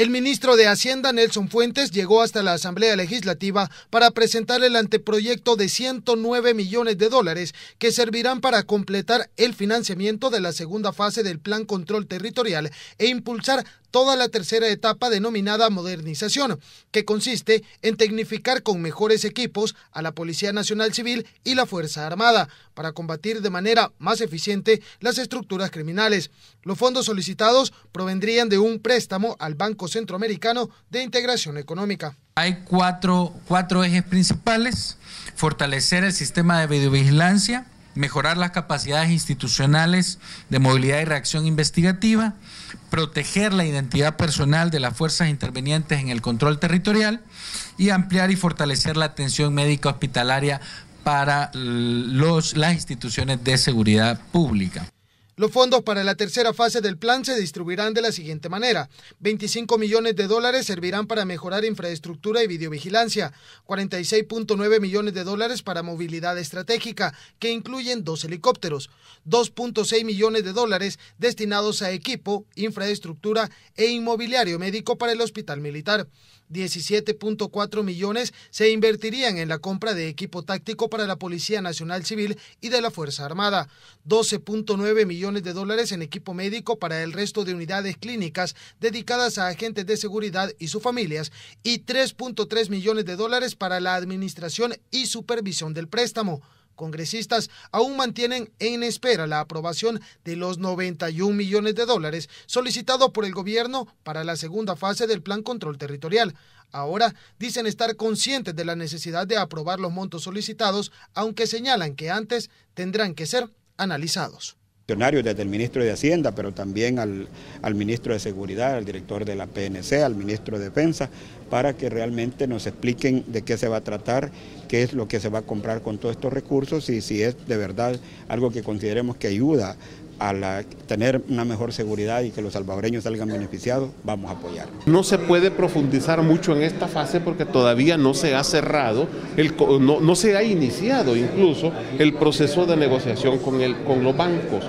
El ministro de Hacienda, Nelson Fuentes, llegó hasta la Asamblea Legislativa para presentar el anteproyecto de 109 millones de dólares que servirán para completar el financiamiento de la segunda fase del Plan Control Territorial e impulsar toda la tercera etapa denominada modernización, que consiste en tecnificar con mejores equipos a la Policía Nacional Civil y la Fuerza Armada para combatir de manera más eficiente las estructuras criminales. Los fondos solicitados provendrían de un préstamo al Banco Centroamericano de Integración Económica. Hay cuatro, ejes principales, fortalecer el sistema de videovigilancia, mejorar las capacidades institucionales de movilidad y reacción investigativa, proteger la identidad personal de las fuerzas intervenientes en el control territorial y ampliar y fortalecer la atención médica hospitalaria para las instituciones de seguridad pública. Los fondos para la tercera fase del plan se distribuirán de la siguiente manera. 25 millones de dólares servirán para mejorar infraestructura y videovigilancia, 46.9 millones de dólares para movilidad estratégica, que incluyen dos helicópteros, 2.6 millones de dólares destinados a equipo, infraestructura e inmobiliario médico para el hospital militar. 17.4 millones se invertirían en la compra de equipo táctico para la Policía Nacional Civil y de la Fuerza Armada, 12.9 millones de dólares en equipo médico para el resto de unidades clínicas dedicadas a agentes de seguridad y sus familias y 3.3 millones de dólares para la administración y supervisión del préstamo congresistas aún mantienen en espera la aprobación de los 91 millones de dólares solicitados por el gobierno para la segunda fase del Plan Control Territorial. Ahora dicen estar conscientes de la necesidad de aprobar los montos solicitados, aunque señalan que antes tendrán que ser analizados desde el ministro de Hacienda, pero también al, ministro de Seguridad, al director de la PNC, al ministro de Defensa, para que realmente nos expliquen de qué se va a tratar, qué es lo que se va a comprar con todos estos recursos y si es de verdad algo que consideremos que ayuda a tener una mejor seguridad y que los salvadoreños salgan beneficiados, vamos a apoyar. No se puede profundizar mucho en esta fase porque todavía no se ha cerrado, el, no, se ha iniciado incluso el proceso de negociación con, el, con los bancos.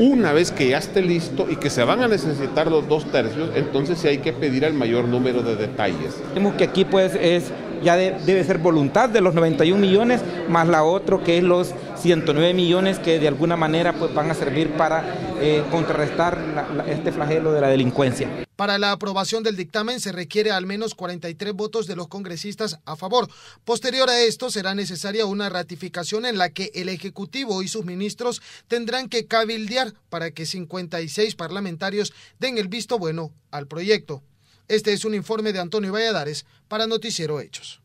Una vez que ya esté listo y que se van a necesitar los dos tercios, entonces sí hay que pedir el mayor número de detalles. Vemos que aquí pues es ya debe ser voluntad de los 91 millones más la otra que es los 109 millones que de alguna manera pues, van a servir para eh, contrarrestar este flagelo de la delincuencia. Para la aprobación del dictamen se requiere al menos 43 votos de los congresistas a favor. Posterior a esto será necesaria una ratificación en la que el Ejecutivo y sus ministros tendrán que cabildear para que 56 parlamentarios den el visto bueno al proyecto. Este es un informe de Antonio Valladares para Noticiero Hechos.